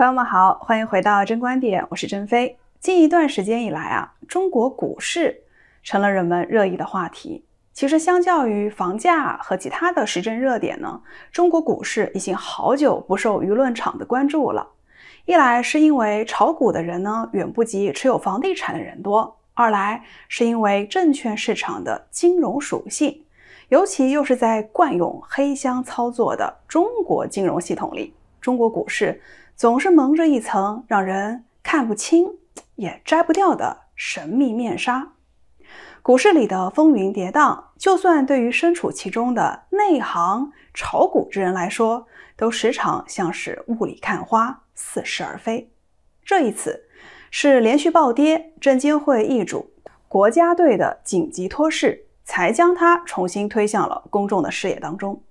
朋友们好，欢迎回到真观点，我是真飞。近一段时间以来啊，中国股市成了人们热议的话题。其实，相较于房价和其他的时政热点呢，中国股市已经好久不受舆论场的关注了。一来是因为炒股的人呢远不及持有房地产的人多；二来是因为证券市场的金融属性，尤其又是在惯用黑箱操作的中国金融系统里，中国股市。总是蒙着一层让人看不清也摘不掉的神秘面纱。股市里的风云跌宕，就算对于身处其中的内行炒股之人来说，都时常像是雾里看花，似是而非。这一次是连续暴跌，证监会易主，国家队的紧急托市，才将它重新推向了公众的视野当中。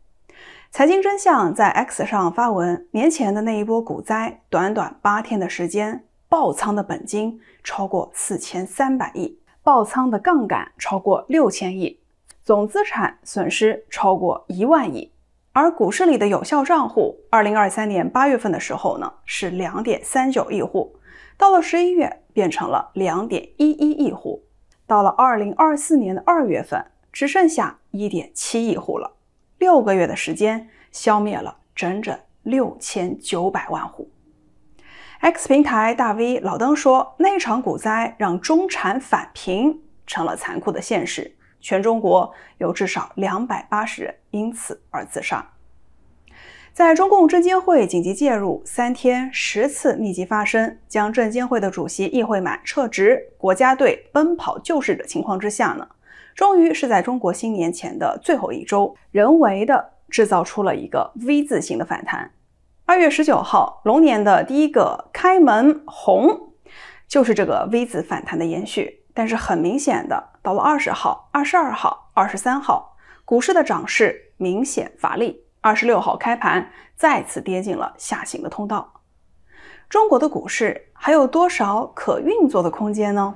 财经真相在 X 上发文：年前的那一波股灾，短短八天的时间，爆仓的本金超过四千三百亿，爆仓的杠杆超过六千亿，总资产损失超过一万亿。而股市里的有效账户，二零二三年八月份的时候呢，是两点三九亿户，到了十一月变成了两点一一亿户，到了二零二四年的二月份，只剩下一点七亿户了。六个月的时间，消灭了整整六千九百万户。X 平台大 V 老登说，那场股灾让中产返贫成了残酷的现实，全中国有至少两百八十人因此而自杀。在中共证监会紧急介入，三天十次密集发声，将证监会的主席易会满撤职，国家队奔跑救市的情况之下呢？终于是在中国新年前的最后一周，人为的制造出了一个 V 字形的反弹。二月十九号，龙年的第一个开门红，就是这个 V 字反弹的延续。但是很明显的，到了二十号、二十二号、二十三号，股市的涨势明显乏力。二十六号开盘，再次跌进了下行的通道。中国的股市还有多少可运作的空间呢？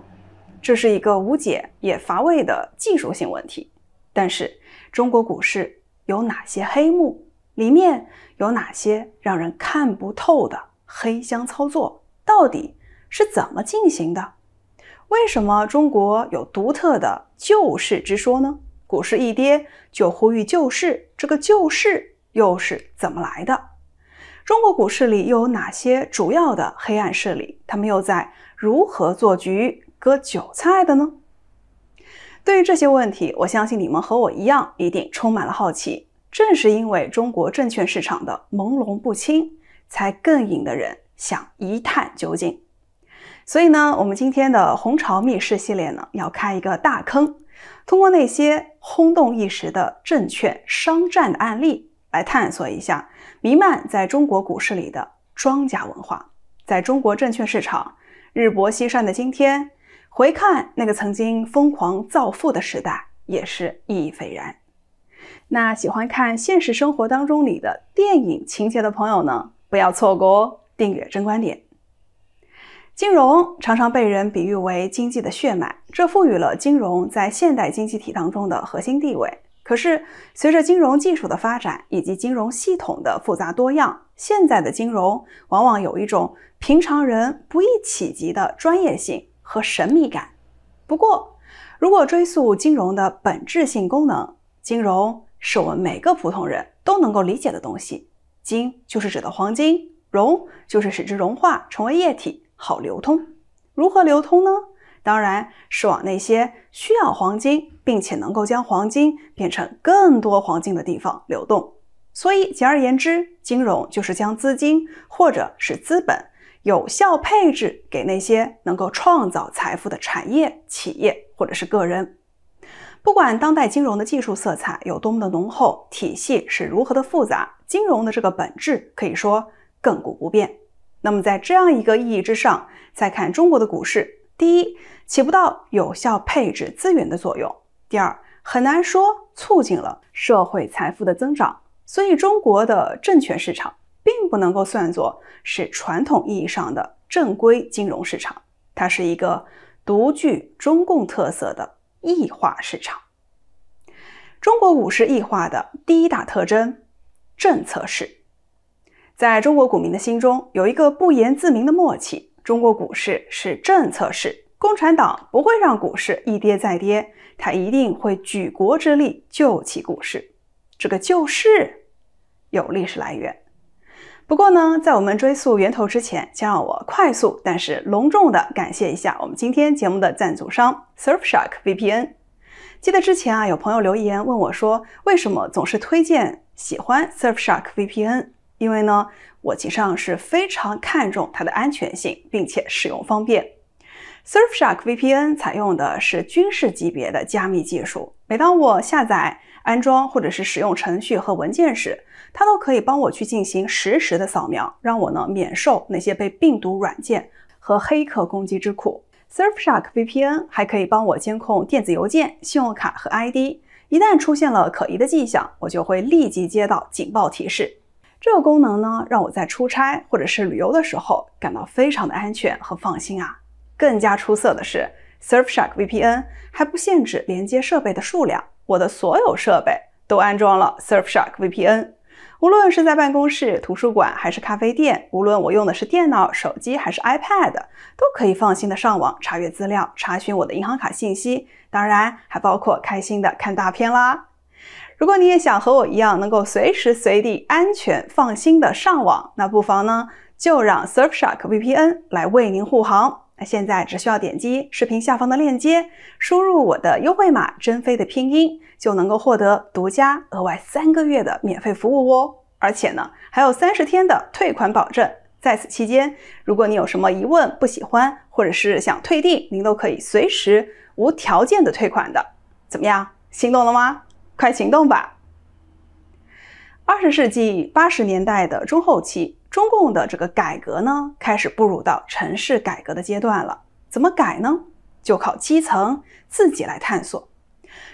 这是一个无解也乏味的技术性问题，但是中国股市有哪些黑幕？里面有哪些让人看不透的黑箱操作？到底是怎么进行的？为什么中国有独特的救市之说呢？股市一跌就呼吁救市，这个救市又是怎么来的？中国股市里又有哪些主要的黑暗势力？他们又在如何做局？割韭菜的呢？对于这些问题，我相信你们和我一样，一定充满了好奇。正是因为中国证券市场的朦胧不清，才更引得人想一探究竟。所以呢，我们今天的《红潮密室》系列呢，要开一个大坑，通过那些轰动一时的证券商战的案例，来探索一下弥漫在中国股市里的庄家文化。在中国证券市场日薄西山的今天，回看那个曾经疯狂造富的时代，也是意义斐然。那喜欢看现实生活当中里的电影情节的朋友呢，不要错过哦！订阅真观点。金融常常被人比喻为经济的血脉，这赋予了金融在现代经济体当中的核心地位。可是，随着金融技术的发展以及金融系统的复杂多样，现在的金融往往有一种平常人不易企及的专业性。和神秘感。不过，如果追溯金融的本质性功能，金融是我们每个普通人都能够理解的东西。金就是指的黄金，融就是使之融化成为液体，好流通。如何流通呢？当然是往那些需要黄金，并且能够将黄金变成更多黄金的地方流动。所以，简而言之，金融就是将资金或者是资本。有效配置给那些能够创造财富的产业、企业或者是个人。不管当代金融的技术色彩有多么的浓厚，体系是如何的复杂，金融的这个本质可以说亘古不变。那么在这样一个意义之上，再看中国的股市，第一起不到有效配置资源的作用；第二，很难说促进了社会财富的增长。所以，中国的证券市场。并不能够算作是传统意义上的正规金融市场，它是一个独具中共特色的异化市场。中国股市异化的第一大特征，政策式。在中国股民的心中有一个不言自明的默契：中国股市是政策式，共产党不会让股市一跌再跌，他一定会举国之力救起股市。这个救市有历史来源。不过呢，在我们追溯源头之前，先让我快速但是隆重的感谢一下我们今天节目的赞助商 Surfshark VPN。记得之前啊，有朋友留言问我，说为什么总是推荐喜欢 Surfshark VPN？因为呢，我其实上是非常看重它的安全性，并且使用方便。Surfshark VPN 采用的是军事级别的加密技术，每当我下载、安装或者是使用程序和文件时，它都可以帮我去进行实时的扫描，让我呢免受那些被病毒软件和黑客攻击之苦。Surfshark VPN 还可以帮我监控电子邮件、信用卡和 ID，一旦出现了可疑的迹象，我就会立即接到警报提示。这个功能呢，让我在出差或者是旅游的时候感到非常的安全和放心啊。更加出色的是，Surfshark VPN 还不限制连接设备的数量，我的所有设备都安装了 Surfshark VPN。无论是在办公室、图书馆还是咖啡店，无论我用的是电脑、手机还是 iPad，都可以放心的上网查阅资料、查询我的银行卡信息，当然还包括开心的看大片啦。如果你也想和我一样，能够随时随地安全放心的上网，那不妨呢就让 Surfshark VPN 来为您护航。那现在只需要点击视频下方的链接，输入我的优惠码“真飞”的拼音，就能够获得独家额外三个月的免费服务哦。而且呢，还有三十天的退款保证，在此期间，如果你有什么疑问、不喜欢，或者是想退订，您都可以随时无条件的退款的。怎么样，心动了吗？快行动吧！二十世纪八十年代的中后期。中共的这个改革呢，开始步入到城市改革的阶段了。怎么改呢？就靠基层自己来探索。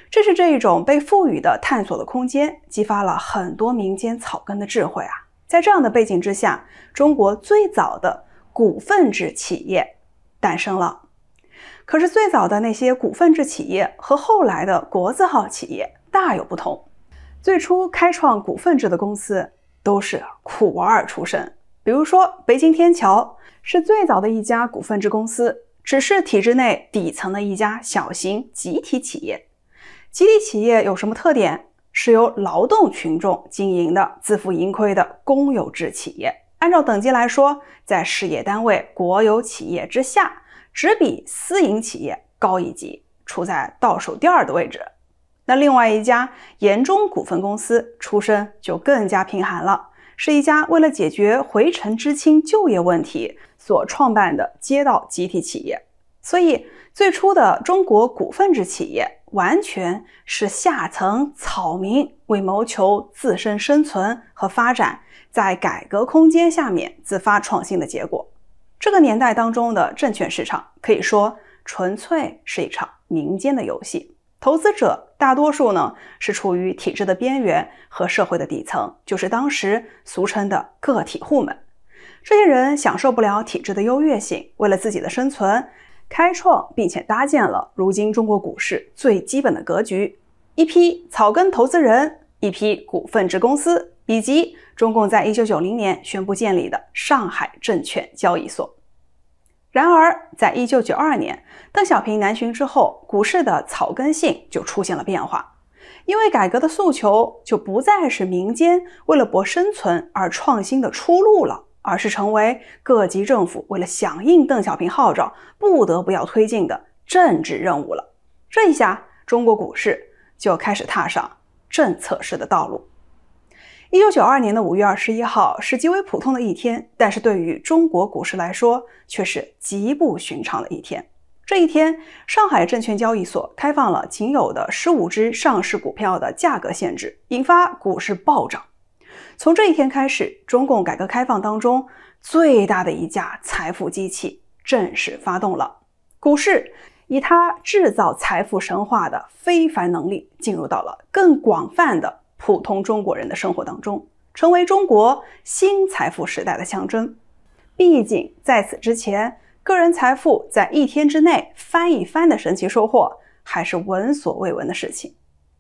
这是这一种被赋予的探索的空间，激发了很多民间草根的智慧啊。在这样的背景之下，中国最早的股份制企业诞生了。可是最早的那些股份制企业和后来的国字号企业大有不同。最初开创股份制的公司。都是苦儿出身，比如说北京天桥是最早的一家股份制公司，只是体制内底层的一家小型集体企业。集体企业有什么特点？是由劳动群众经营的、自负盈亏的公有制企业。按照等级来说，在事业单位、国有企业之下，只比私营企业高一级，处在倒数第二的位置。那另外一家延中股份公司出身就更加贫寒了，是一家为了解决回城知青就业问题所创办的街道集体企业。所以，最初的中国股份制企业完全是下层草民为谋求自身生存和发展，在改革空间下面自发创新的结果。这个年代当中的证券市场可以说纯粹是一场民间的游戏。投资者大多数呢是处于体制的边缘和社会的底层，就是当时俗称的个体户们。这些人享受不了体制的优越性，为了自己的生存，开创并且搭建了如今中国股市最基本的格局：一批草根投资人，一批股份制公司，以及中共在一九九零年宣布建立的上海证券交易所。然而，在一九九二年邓小平南巡之后，股市的草根性就出现了变化，因为改革的诉求就不再是民间为了博生存而创新的出路了，而是成为各级政府为了响应邓小平号召，不得不要推进的政治任务了。这一下，中国股市就开始踏上政策式的道路。一九九二年的五月二十一号是极为普通的一天，但是对于中国股市来说却是极不寻常的一天。这一天，上海证券交易所开放了仅有的十五只上市股票的价格限制，引发股市暴涨。从这一天开始，中共改革开放当中最大的一架财富机器正式发动了。股市以它制造财富神话的非凡能力，进入到了更广泛的。普通中国人的生活当中，成为中国新财富时代的象征。毕竟在此之前，个人财富在一天之内翻一番的神奇收获还是闻所未闻的事情。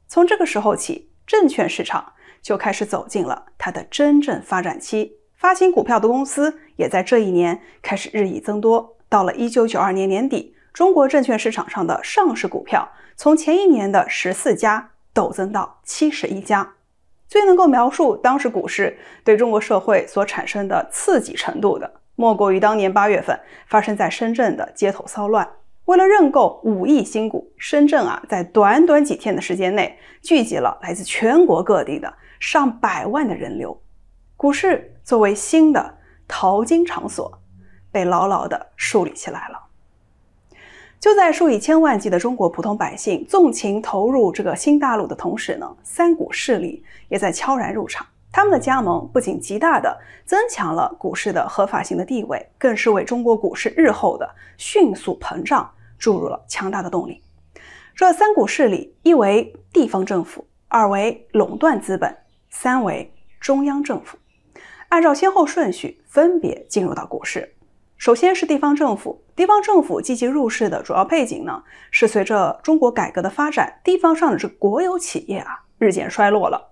从这个时候起，证券市场就开始走进了它的真正发展期。发行股票的公司也在这一年开始日益增多。到了一九九二年年底，中国证券市场上的上市股票从前一年的十四家。陡增到七十一家，最能够描述当时股市对中国社会所产生的刺激程度的，莫过于当年八月份发生在深圳的街头骚乱。为了认购五亿新股，深圳啊，在短短几天的时间内，聚集了来自全国各地的上百万的人流。股市作为新的淘金场所，被牢牢地树立起来了。就在数以千万计的中国普通百姓纵情投入这个新大陆的同时呢，三股势力也在悄然入场。他们的加盟不仅极大的增强了股市的合法性的地位，更是为中国股市日后的迅速膨胀注入了强大的动力。这三股势力一为地方政府，二为垄断资本，三为中央政府，按照先后顺序分别进入到股市。首先是地方政府，地方政府积极入市的主要背景呢，是随着中国改革的发展，地方上的这国有企业啊日渐衰落了。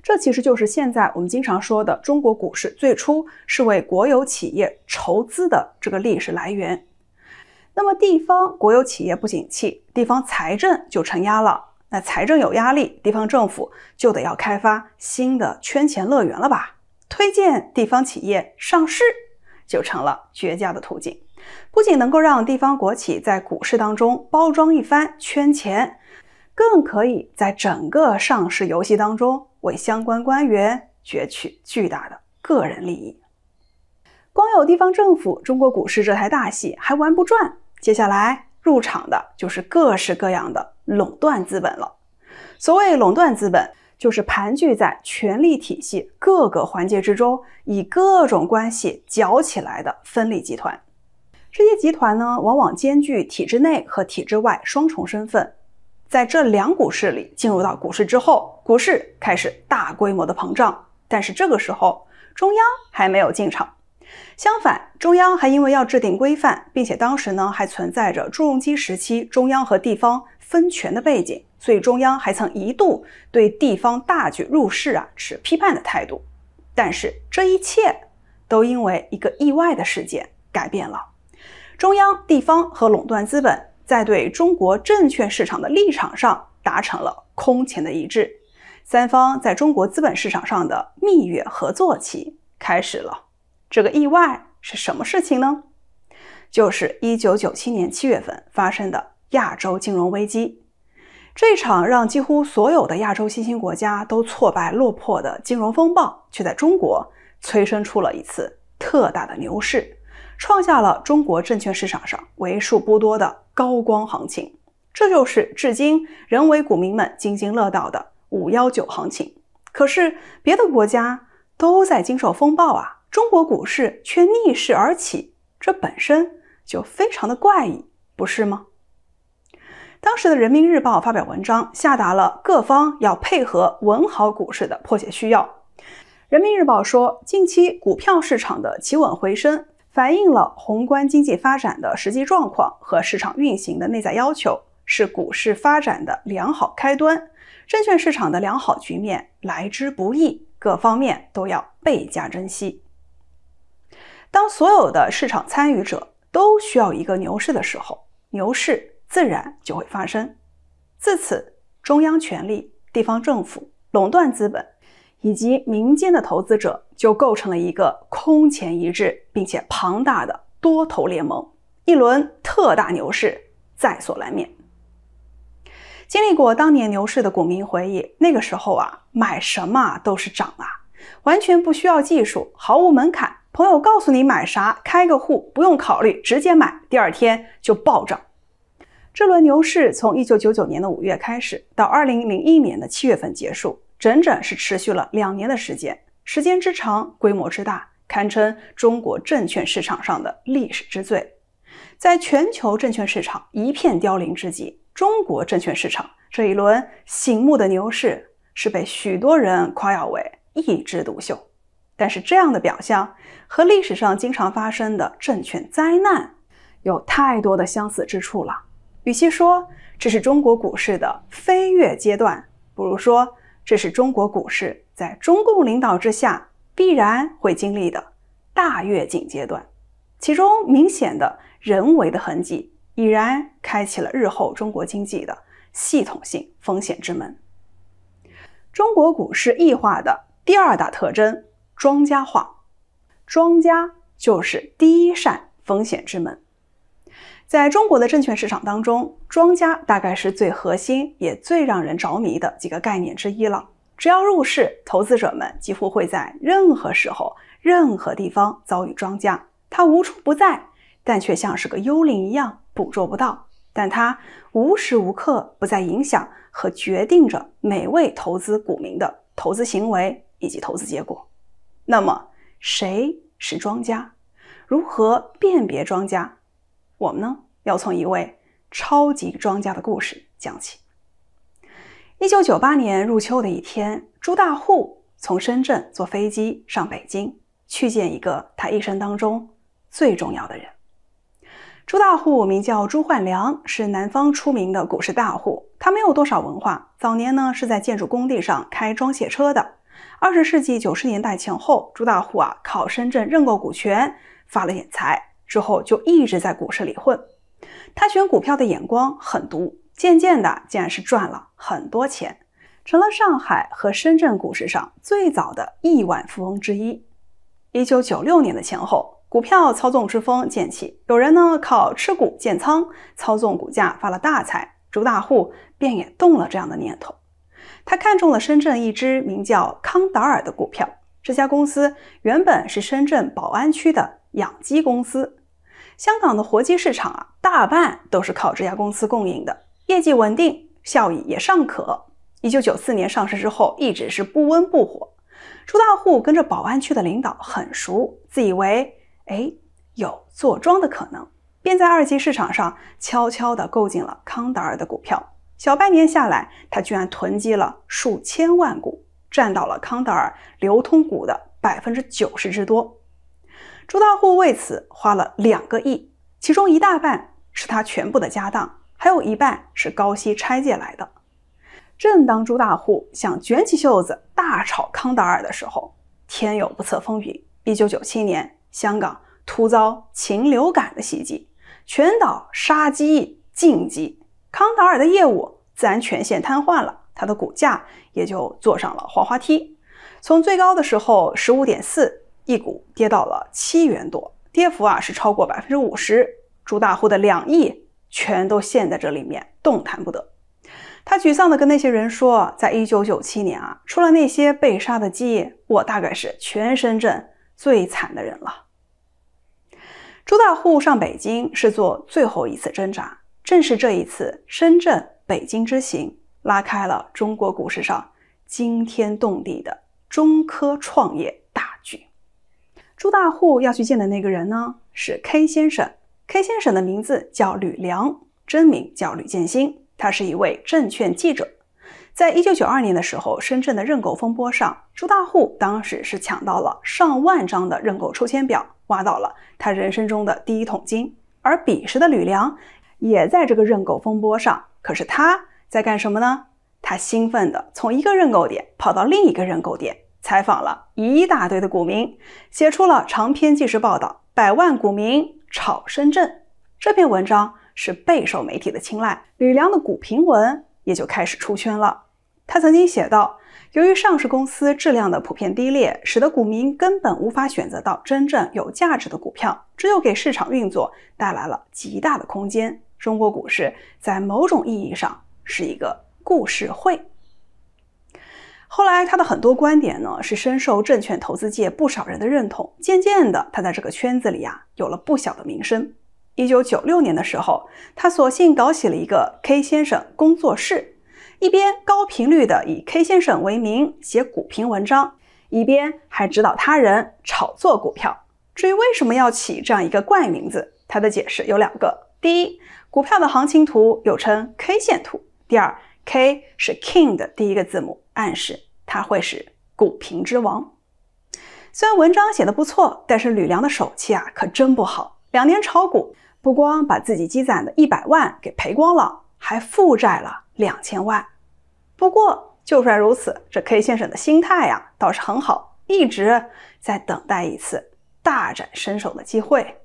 这其实就是现在我们经常说的，中国股市最初是为国有企业筹资的这个历史来源。那么地方国有企业不景气，地方财政就承压了。那财政有压力，地方政府就得要开发新的圈钱乐园了吧？推荐地方企业上市。就成了绝佳的途径，不仅能够让地方国企在股市当中包装一番圈钱，更可以在整个上市游戏当中为相关官员攫取巨大的个人利益。光有地方政府，中国股市这台大戏还玩不转。接下来入场的就是各式各样的垄断资本了。所谓垄断资本。就是盘踞在权力体系各个环节之中，以各种关系搅起来的分立集团。这些集团呢，往往兼具体制内和体制外双重身份。在这两股势力进入到股市之后，股市开始大规模的膨胀。但是这个时候，中央还没有进场。相反，中央还因为要制定规范，并且当时呢还存在着朱镕基时期中央和地方。分权的背景，所以中央还曾一度对地方大举入市啊持批判的态度。但是这一切都因为一个意外的事件改变了。中央、地方和垄断资本在对中国证券市场的立场上达成了空前的一致，三方在中国资本市场上的蜜月合作期开始了。这个意外是什么事情呢？就是一九九七年七月份发生的。亚洲金融危机，这场让几乎所有的亚洲新兴国家都挫败落魄的金融风暴，却在中国催生出了一次特大的牛市，创下了中国证券市场上为数不多的高光行情。这就是至今仍为股民们津津乐道的“五幺九”行情。可是，别的国家都在经受风暴啊，中国股市却逆势而起，这本身就非常的怪异，不是吗？当时的《人民日报》发表文章，下达了各方要配合稳好股市的迫切需要。《人民日报》说，近期股票市场的企稳回升，反映了宏观经济发展的实际状况和市场运行的内在要求，是股市发展的良好开端。证券市场的良好局面来之不易，各方面都要倍加珍惜。当所有的市场参与者都需要一个牛市的时候，牛市。自然就会发生。自此，中央权力、地方政府、垄断资本以及民间的投资者就构成了一个空前一致并且庞大的多头联盟，一轮特大牛市在所难免。经历过当年牛市的股民回忆，那个时候啊，买什么都是涨啊，完全不需要技术，毫无门槛。朋友告诉你买啥，开个户不用考虑，直接买，第二天就暴涨。这轮牛市从一九九九年的五月开始，到二零零一年的七月份结束，整整是持续了两年的时间。时间之长，规模之大，堪称中国证券市场上的历史之最。在全球证券市场一片凋零之际，中国证券市场这一轮醒目的牛市是被许多人夸耀为一枝独秀。但是，这样的表象和历史上经常发生的证券灾难有太多的相似之处了。与其说这是中国股市的飞跃阶段，不如说这是中国股市在中共领导之下必然会经历的大跃进阶段。其中明显的人为的痕迹已然开启了日后中国经济的系统性风险之门。中国股市异化的第二大特征，庄家化，庄家就是第一扇风险之门。在中国的证券市场当中，庄家大概是最核心也最让人着迷的几个概念之一了。只要入市，投资者们几乎会在任何时候、任何地方遭遇庄家，它无处不在，但却像是个幽灵一样捕捉不到。但它无时无刻不在影响和决定着每位投资股民的投资行为以及投资结果。那么，谁是庄家？如何辨别庄家？我们呢，要从一位超级庄家的故事讲起。一九九八年入秋的一天，朱大户从深圳坐飞机上北京，去见一个他一生当中最重要的人。朱大户名叫朱焕良，是南方出名的股市大户。他没有多少文化，早年呢是在建筑工地上开装卸车的。二十世纪九十年代前后，朱大户啊靠深圳认购股权发了点财。之后就一直在股市里混，他选股票的眼光很毒，渐渐的竟然是赚了很多钱，成了上海和深圳股市上最早的亿万富翁之一。一九九六年的前后，股票操纵之风渐起，有人呢靠吃股建仓，操纵股价发了大财，朱大户便也动了这样的念头。他看中了深圳一只名叫康达尔的股票，这家公司原本是深圳宝安区的养鸡公司。香港的活鸡市场啊，大半都是靠这家公司供应的，业绩稳定，效益也尚可。一九九四年上市之后，一直是不温不火。朱大户跟着宝安区的领导很熟，自以为哎有坐庄的可能，便在二级市场上悄悄地购进了康达尔的股票。小半年下来，他居然囤积了数千万股，占到了康达尔流通股的百分之九十之多。朱大户为此花了两个亿，其中一大半是他全部的家当，还有一半是高息拆借来的。正当朱大户想卷起袖子大炒康达尔的时候，天有不测风云。一九九七年，香港突遭禽流感的袭击，全岛杀鸡禁鸡，康达尔的业务自然全线瘫痪了，他的股价也就坐上了滑滑梯，从最高的时候十五点四。一股跌到了七元多，跌幅啊是超过百分之五十。朱大户的两亿全都陷在这里面，动弹不得。他沮丧地跟那些人说：“在一九九七年啊，除了那些被杀的鸡，我大概是全深圳最惨的人了。”朱大户上北京是做最后一次挣扎，正是这一次深圳北京之行，拉开了中国股市上惊天动地的中科创业大剧。朱大户要去见的那个人呢？是 K 先生。K 先生的名字叫吕梁，真名叫吕建新。他是一位证券记者。在一九九二年的时候，深圳的认购风波上，朱大户当时是抢到了上万张的认购抽签表，挖到了他人生中的第一桶金。而彼时的吕梁，也在这个认购风波上。可是他在干什么呢？他兴奋的从一个认购点跑到另一个认购点。采访了一大堆的股民，写出了长篇纪实报道《百万股民炒深圳》。这篇文章是备受媒体的青睐，吕梁的股评文也就开始出圈了。他曾经写道：“由于上市公司质量的普遍低劣，使得股民根本无法选择到真正有价值的股票，这又给市场运作带来了极大的空间。中国股市在某种意义上是一个故事会。”他的很多观点呢，是深受证券投资界不少人的认同。渐渐的，他在这个圈子里啊，有了不小的名声。一九九六年的时候，他索性搞起了一个 K 先生工作室，一边高频率的以 K 先生为名写股评文章，一边还指导他人炒作股票。至于为什么要起这样一个怪名字，他的解释有两个：第一，股票的行情图又称 K 线图；第二，K 是 King 的第一个字母，暗示。他会是股评之王。虽然文章写的不错，但是吕梁的手气啊可真不好。两年炒股，不光把自己积攒的一百万给赔光了，还负债了两千万。不过就算如此，这 K 先生的心态呀倒是很好，一直在等待一次大展身手的机会。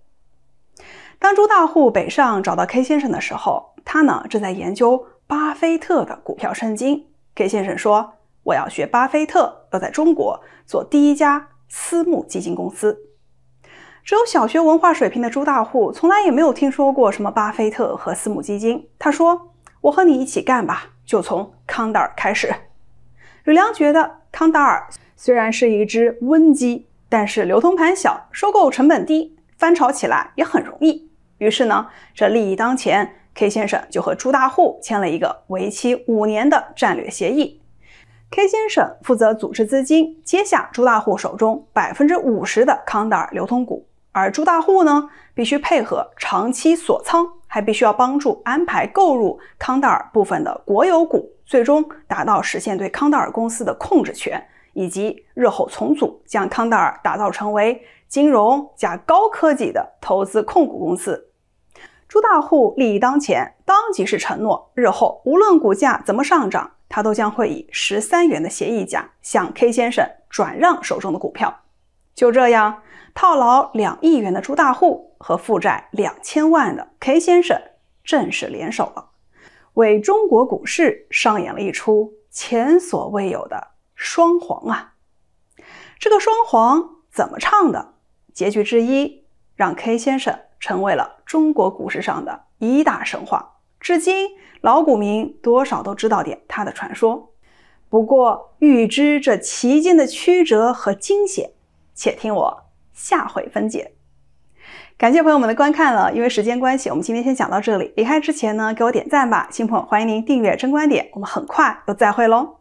当朱大户北上找到 K 先生的时候，他呢正在研究巴菲特的股票圣经。K 先生说。我要学巴菲特，要在中国做第一家私募基金公司。只有小学文化水平的朱大户，从来也没有听说过什么巴菲特和私募基金。他说：“我和你一起干吧，就从康达尔开始。”吕梁觉得康达尔虽然是一只温鸡，但是流通盘小，收购成本低，翻炒起来也很容易。于是呢，这利益当前，K 先生就和朱大户签了一个为期五年的战略协议。K 先生负责组织资金，接下朱大户手中百分之五十的康达尔流通股，而朱大户呢，必须配合长期锁仓，还必须要帮助安排购入康达尔部分的国有股，最终达到实现对康达尔公司的控制权，以及日后重组，将康达尔打造成为金融加高科技的投资控股公司。朱大户利益当前，当即是承诺，日后无论股价怎么上涨。他都将会以十三元的协议价向 K 先生转让手中的股票，就这样套牢两亿元的朱大户和负债两千万的 K 先生正式联手了，为中国股市上演了一出前所未有的双簧啊！这个双簧怎么唱的？结局之一让 K 先生成为了中国股市上的一大神话。至今，老股民多少都知道点他的传说。不过，预知这其间的曲折和惊险，且听我下回分解。感谢朋友们的观看了，因为时间关系，我们今天先讲到这里。离开之前呢，给我点赞吧。新朋友，欢迎您订阅“真观点”，我们很快又再会喽。